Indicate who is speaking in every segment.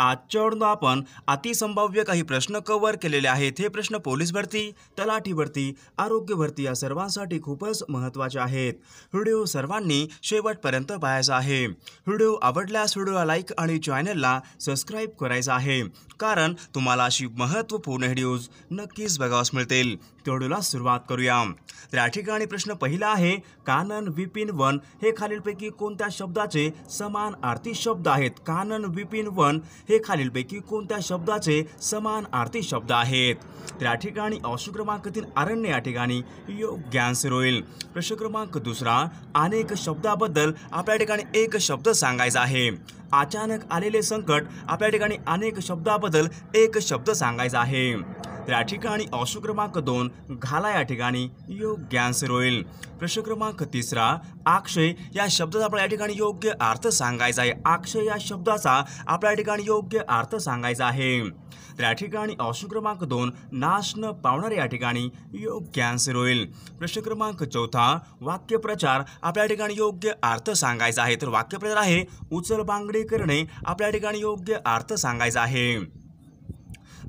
Speaker 1: आजच्या आपण अतिसंभाव्य काही प्रश्न कव्हर केलेले आहेत हे प्रश्न पोलीस भरती तलाठी भरती आरोग्य भरती या सर्वांसाठी खूपच महत्त्वाचे आहेत व्हिडिओ सर्वांनी शेवटपर्यंत पाहायचा आहे व्हिडिओ आवडल्यास व्हिडिओला लाईक आणि चॅनलला सबस्क्राईब करायचा आहे कारण तुम्हाला अशी महत्त्वपूर्ण व्हिडिओज नक्कीच बघावस मिळतील तेवढ्याला सुरुवात करूया तर या ठिकाणी प्रश्न पहिला आहे कानन विपिन वन हे खालीलपैकी कोणत्या शब्दाचे समान आर्थिक शब्द आहेत कानन विपिन वन हे खालीलपैकी कोणत्या शब्दाचे समान आर्थिक शब्द आहेत त्या ठिकाणी अशु क्रमांक तीन अरण्य या ठिकाणी योग्य आन्सर होईल प्रश्न क्रमांक दुसरा अनेक शब्दाबद्दल आपल्या ठिकाणी एक शब्द सांगायचा आहे अचानक आलेले संकट आपल्या ठिकाणी अनेक शब्दाबद्दल एक शब्द सांगायचा आहे त्या ठिकाणी अंश क्रमांक दोन घाला या ठिकाणी योग्य आन्सर होईल प्रश्न क्रमांक तिसरा आक्षय या शब्दाचा आपल्या या ठिकाणी योग्य अर्थ सांगायचा आहे आक्षय या शब्दाचा आपल्या या ठिकाणी योग्य अर्थ सांगायचा आहे त्या ठिकाणी अंश क्रमांक दोन नाश न पावणार या ठिकाणी योग्य आन्सर होईल प्रश्न क्रमांक चौथा वाक्यप्रचार आपल्या ठिकाणी योग्य अर्थ सांगायचा आहे तर वाक्यप्रचार आहे उचल बांगडी करणे आपल्या ठिकाणी योग्य अर्थ सांगायचा आहे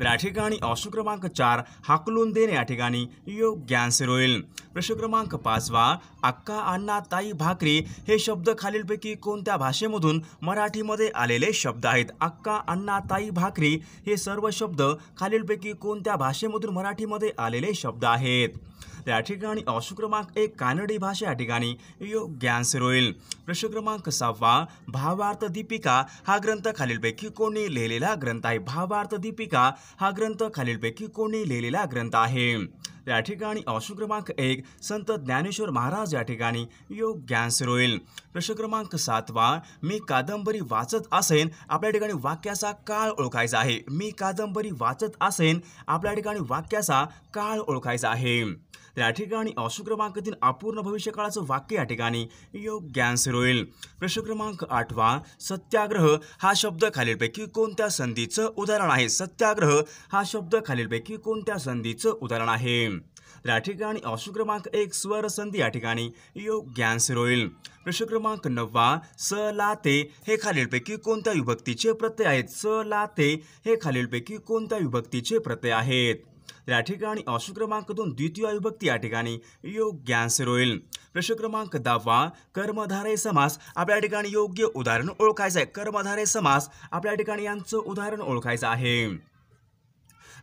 Speaker 1: तर या ठिकाणी ऑप्शन क्रमांक चार हाकलून देणे या ठिकाणी योग्य आन्सर होईल प्रश्न क्रमांक पाचवा अक्का अण्णा ताई भाकरी हे शब्द खालीलपैकी कोणत्या भाषेमधून मराठीमध्ये आलेले शब्द आहेत अक्का अण्णा ताई भाकरी हे सर्व शब्द खालीलपैकी कोणत्या भाषेमधून मराठीमध्ये आलेले शब्द आहेत त्या ठिकाणी अशु क्रमांक एक कानडी भाषा या ठिकाणी योग्य आन्सर होईल प्रश्न क्रमांक सहावा भावार्थ दीपिका हा ग्रंथ खालीलपैकी कोणी लिहिलेला ग्रंथ आहे भावार्थ दीपिका हा ग्रंथ खालीलपैकी कोणी लिहिलेला ग्रंथ आहे या ठिकाणी अशु क्रमांक एक संत ज्ञानेश्वर महाराज या ठिकाणी योग्य आन्सर होईल प्रश्न क्रमांक सातवा मी कादंबरी वाचत असेन आपल्या ठिकाणी वाक्याचा काळ ओळखायचा आहे मी कादंबरी वाचत असेन आपल्या ठिकाणी वाक्याचा काळ ओळखायचा आहे त्या ठिकाणी अशु क्रमांक तीन अपूर्ण भविष्यकाळाचं वाक्य या ठिकाणी योग्य आन्सर होईल प्रश्न क्रमांक आठवा सत्याग्रह हा शब्द खालीलपैकी कोणत्या संधीचं उदाहरण आहे सत्याग्रह हा शब्द खालीलपैकी कोणत्या संधीचं उदाहरण आहे त्या ठिकाणी अशु क्रमांक एक स्वर संधी या ठिकाणी योग्य आन्सर होईल प्रश्न क्रमांक नववा स लाते हे खालीलपैकी कोणत्या विभक्तीचे प्रत्यय आहेत स लाते हे खालीलपैकी कोणत्या विभक्तीचे प्रत्यय आहेत या ठिकाणी ऑप्शन क्रमांक दोन द्वितीय विभक्ती या ठिकाणी योग्य होईल प्रश्न क्रमांक दहावा कर्मधारे समास आपल्या ठिकाणी योग्य उदाहरण ओळखायचं आहे कर्मधारे समास आपल्या ठिकाणी यांचं उदाहरण ओळखायचं आहे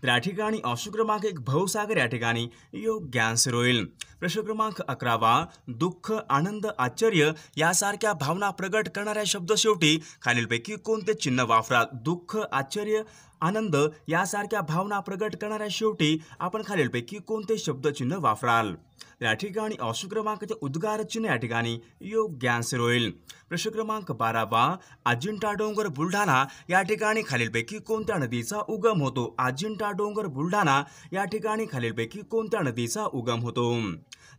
Speaker 1: त्या या ठिकाणी ऑप्शन क्रमांक एक भाऊसागर या ठिकाणी योग्य आन्सर होईल प्रश्न क्रमांक अकरावा दुःख आनंद आश्चर्य यासारख्या भावना प्रगट करणाऱ्या शब्द शेवटी खालीलपैकी कोणते चिन्ह वापराल दुःख आश्चर्य आनंद यासारख्या भावना प्रगट करणाऱ्या शेवटी आपण खालीलपैकी कोणते शब्दचिन्ह वापराल या ठिकाणी ऑप्शन क्रमांकाचे उद्गार चिन्ह या ठिकाणी योग्य आन्सर होईल प्रश्न क्रमांक बारावा अजिंठा डोंगर बुलढाणा या ठिकाणी खालीलपैकी कोणत्या नदीचा उगम होतो अजिंठा डोंगर बुलढाणा या ठिकाणी खालीलपैकी कोणत्या नदीचा उगम होतो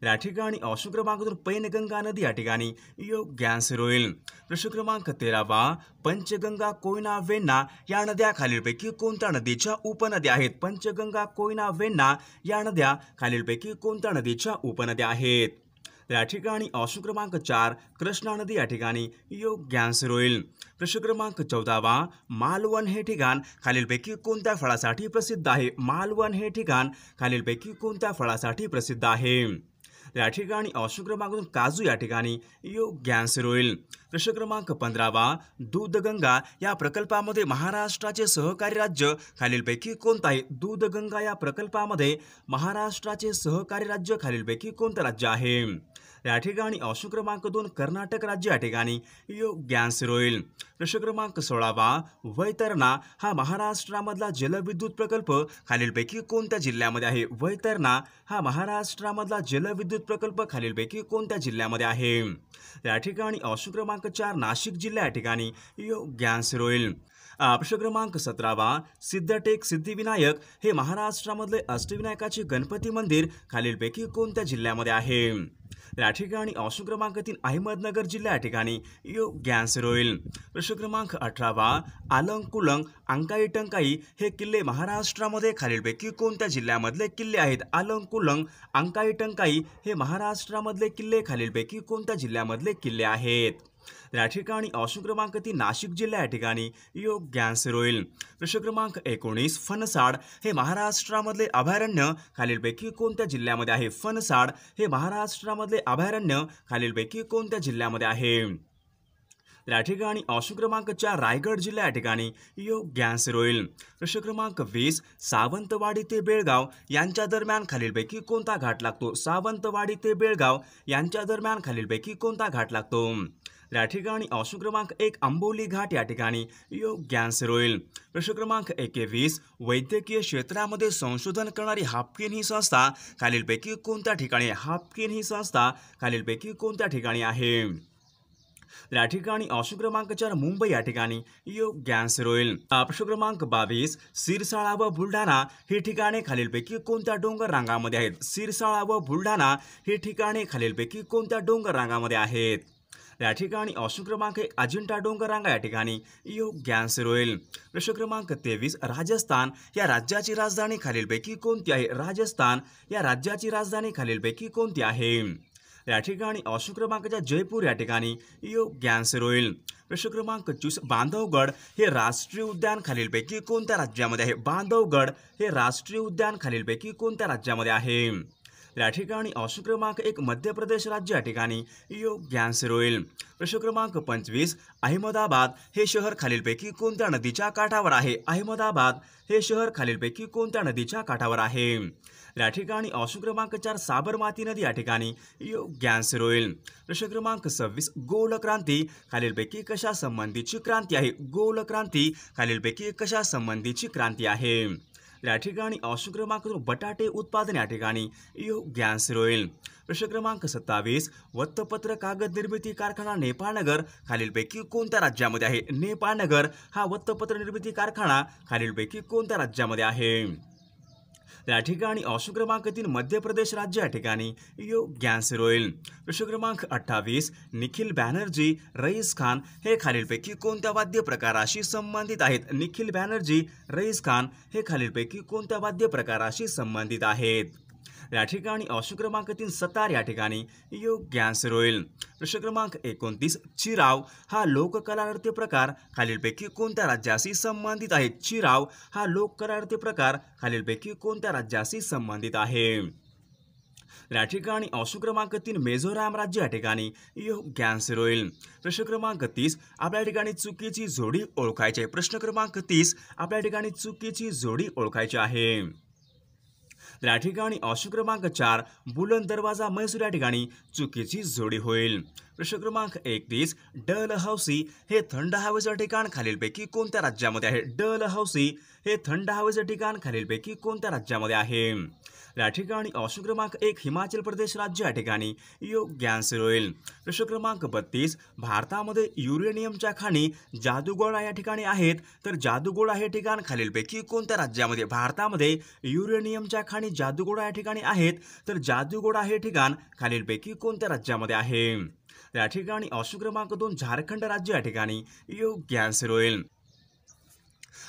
Speaker 1: या ठिकाणी ऑप्शन क्रमांकातून पैनगंगा नदी या ठिकाणी योग्य आन्सर होईल प्रश्न क्रमांक तेरावा पंचगंगा कोयना वेण्णा या नद्या खालीलपैकी कोणत्या नदीच्या उपनद्या आहेत पंचगंगा कोयना वेण्णा या नद्या खालीलपैकी कोणत्या नदीच्या उपनद्या आहेत या ठिकाणी ऑप्शन क्रमांक चार कृष्णा नदी या ठिकाणी योग आन्सर होईल प्रश्न क्रमांक चौदावा मालवण हे ठिकाण खालीलपैकी कोणत्या फळासाठी प्रसिद्ध आहे मालवण हे ठिकाण खालीलपैकी कोणत्या फळासाठी प्रसिद्ध आहे या ठिकाणी अशोक क्रमांकातून काजू या ठिकाणी योग्य आन्सर होईल प्रश्न क्रमांक पंधरावा दूधगंगा या प्रकल्पामध्ये महाराष्ट्राचे सहकारी राज्य खालीलपैकी कोणतं आहे दूधगंगा या प्रकल्पामध्ये महाराष्ट्राचे सहकारी राज्य खालीलपैकी कोणतं राज्य आहे या ठिकाणी अशोक क्रमांक दोन कर्नाटक राज्य या ठिकाणी योग आन्सर होईल प्रश्न क्रमांक सोळावा वैतरणा हा महाराष्ट्रामधला जलविद्युत प्रकल्प खालीलपैकी कोणत्या जिल्ह्यामध्ये आहे वैतरणा हा महाराष्ट्रामधला जलविद्युत प्रकल्प खालीलपैकी कोणत्या जिल्ह्यामध्ये आहे या ठिकाणी ऑप्शन क्रमांक चार नाशिक जिल्हा या ठिकाणी गॅन्स रोईल प्रश्न क्रमांक सतरावा सिद्धटेक सिद्धिविनायक हे महाराष्ट्रामधले अष्टविनायकाचे गणपती मंदिर खालीलपैकी कोणत्या जिल्ह्यामध्ये आहे या ठिकाणी ऑप्शन क्रमांक तीन अहमदनगर जिल्हा या ठिकाणी योग्य आन्सर होईल प्रश्न क्रमांक अठरावा आलंग कुलंग अंकाई टंकाई हे किल्ले महाराष्ट्रामध्ये खालीलपैकी कोणत्या जिल्ह्यामधले किल्ले आहेत आलंग कुलंग अंकाई टंकाई हे महाराष्ट्रामधले किल्ले खालीलपैकी कोणत्या जिल्ह्यामधले किल्ले आहेत या ठिकाणी ऑप्शन क्रमांक ती नाशिक जिल्हा या ठिकाणी योग्य आन्सर होईल प्रश्न क्रमांक एकोणीस फनसाड हे महाराष्ट्रामधले अभयारण्य खालीलपैकी कोणत्या जिल्ह्यामध्ये आहे फनसाड हे महाराष्ट्रामधले अभयारण्य खालीलपैकी कोणत्या जिल्ह्यामध्ये आहे या ठिकाणी ऑप्शन क्रमांक चार रायगड जिल्हा या ठिकाणी योग्य आन्सर होईल प्रश्न क्रमांक वीस सावंतवाडी ते बेळगाव यांच्या दरम्यान खालीलपैकी कोणता घाट लागतो सावंतवाडी ते बेळगाव यांच्या दरम्यान खालीलपैकी कोणता घाट लागतो या ठिकाणी ऑप्शन क्रमांक एक आंबोली घाट या ठिकाणी योग्य आन्सर होईल प्रश्न क्रमांक एकवीस वैद्यकीय क्षेत्रामध्ये संशोधन करणारी हाफकिन ही संस्था खालीलपैकी कोणत्या ठिकाणी हाफकिन ही संस्था खालीलपैकी कोणत्या ठिकाणी आहे त्या या ठिकाणी ऑप्शन क्रमांक चार मुंबई या ठिकाणी योग्य आन्सर होईल प्रश्न क्रमांक बावीस सिरसाळा व बुलढाणा ही ठिकाणे खालीलपैकी कोणत्या डोंगर रांगामध्ये आहेत सिरसाळा व बुलढाणा ही ठिकाणे खालीलपैकी कोणत्या डोंगर रांगामध्ये आहेत या ठिकाणी ऑप्शन क्रमांक एक अजिंठा डोंगरांगा या ठिकाणी योग्य आन्सर होईल प्रश्न क्रमांक तेवीस राजस्थान या राज्याची राजधानी खालीलपैकी कोणती आहे राजस्थान या राज्याची राजधानी खालीलपैकी कोणती आहे या ठिकाणी ऑप्शन क्रमांकाच्या जयपूर या ठिकाणी योग्य आन्सर होईल प्रश्न क्रमांक चूस बांधवगड हे राष्ट्रीय उद्यान खालीलपैकी कोणत्या राज्यामध्ये आहे बांधवगड हे राष्ट्रीय उद्यान खालीलपैकी कोणत्या राज्यामध्ये आहे या ठिकाणी अंश क्रमांक एक मध्य प्रदेश राज्य या ठिकाणी योग्य आन्सर होईल प्रश्न क्रमांक पंचवीस अहमदाबाद हे शहर खालीलपैकी कोणत्या नदीच्या काठावर आहे अहमदाबाद हे शहर खालीलपैकी कोणत्या नदीच्या काठावर आहे या ठिकाणी क्रमांक चार साबरमाती नदी या ठिकाणी योग्य आन्सर होईल प्रश्न क्रमांक सव्वीस गोल क्रांती खालीलपैकी कशा संबंधीची क्रांती आहे गोल क्रांती खालीलपैकी कशा संबंधीची क्रांती आहे या ठिकाणी ऑप्शन क्रमांक बटाटे उत्पादन या ठिकाणी गॅस होईल प्रश्न क्रमांक सत्तावीस वत्तपत्र कागद निर्मिती कारखाना नेपाळनगर खालीलपैकी कोणत्या राज्यामध्ये आहे नेपाळनगर हा वत्तपत्र निर्मिती कारखाना खालीलपैकी कोणत्या राज्यामध्ये आहे या ठिकाणी अशोक क्रमांक तीन मध्य प्रदेश राज्य या ठिकाणी योग आन्सर होईल प्रश्न क्रमांक अठ्ठावीस निखिल बॅनर्जी रईस खान हे खालीलपैकी कोणत्या वाद्य प्रकाराशी संबंधित आहेत निखिल बॅनर्जी रईस खान हे खालीलपैकी कोणत्या वाद्य प्रकाराशी संबंधित आहेत या ठिकाणी ऑप्शन क्रमांक तीन सतार या ठिकाणी योग्य आन्सर होईल प्रश्न क्रमांक एकोणतीस चिराव हा लोककला नृत्य प्रकार खालीलपैकी कोणत्या राज्याशी संबंधित आहे चिराव हा लोककला नृत्य प्रकार खालीलपैकी कोणत्या राज्याशी संबंधित आहे या ठिकाणी ऑप्शन क्रमांक तीन मेझोराम राज्य या ठिकाणी योग्य आन्सर होईल प्रश्न क्रमांक तीस आपल्या ठिकाणी चुकीची जोडी ओळखायची आहे प्रश्न क्रमांक तीस आपल्या ठिकाणी चुकीची जोडी ओळखायची आहे तर या ठिकाणी ऑप्शन क्रमांक चार बुलंद दरवाजा मैसूर या ठिकाणी चुकीची जोडी होईल प्रश्न क्रमांक एकतीस हौसी हे थंड हवेचं ठिकाण खालीलपैकी कोणत्या राज्यामध्ये आहे हौसी हे थंड हवेचं ठिकाण खालीलपैकी कोणत्या राज्यामध्ये आहे या ठिकाणी ऑप्शन क्रमांक एक हिमाचल प्रदेश राज्य या ठिकाणी योग्य आन्सर होईल प्रश्न क्रमांक बत्तीस भारतामध्ये युरेनियमच्या खाणी जादूगोळा या ठिकाणी आहेत तर जादूगोळा हे ठिकाण खालीलपैकी कोणत्या राज्यामध्ये भारतामध्ये युरेनियमच्या खाणी जादूगोळा या ठिकाणी आहेत तर जादूगोळा हे ठिकाण खालीलपैकी कोणत्या राज्यामध्ये आहे या ठिकाणी ऑप्शन क्रमांक दोन झारखंड राज्य या ठिकाणी योग्य आन्सर होईल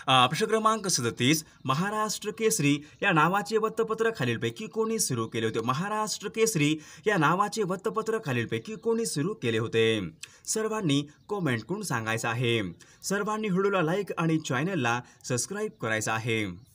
Speaker 1: प्रश्न क्रमांक सदतीस महाराष्ट्र केसरी या नावाचे वृत्तपत्र खालीलपैकी कोणी सुरू केले होते महाराष्ट्र केसरी या नावाचे वृत्तपत्र खालीलपैकी कोणी सुरू केले होते सर्वांनी कॉमेंट करून सांगायचं आहे सर्वांनी व्हिडिओला लाईक आणि चॅनलला सबस्क्राईब करायचं आहे